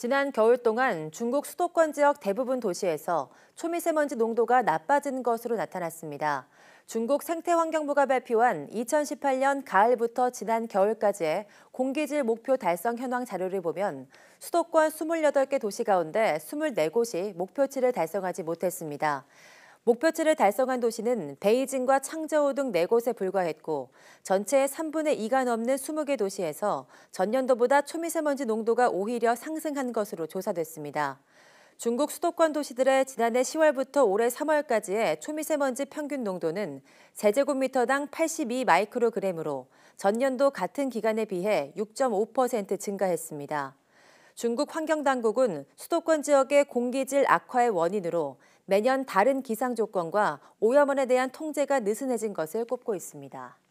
지난 겨울 동안 중국 수도권 지역 대부분 도시에서 초미세먼지 농도가 나빠진 것으로 나타났습니다. 중국 생태환경부가 발표한 2018년 가을부터 지난 겨울까지의 공기질 목표 달성 현황 자료를 보면 수도권 28개 도시 가운데 24곳이 목표치를 달성하지 못했습니다. 목표치를 달성한 도시는 베이징과 창저우 등 4곳에 불과했고 전체의 3분의 2가 넘는 20개 도시에서 전년도보다 초미세먼지 농도가 오히려 상승한 것으로 조사됐습니다. 중국 수도권 도시들의 지난해 10월부터 올해 3월까지의 초미세먼지 평균 농도는 세제곱미터당 82 마이크로그램으로 전년도 같은 기간에 비해 6.5% 증가했습니다. 중국 환경당국은 수도권 지역의 공기질 악화의 원인으로 매년 다른 기상 조건과 오염원에 대한 통제가 느슨해진 것을 꼽고 있습니다.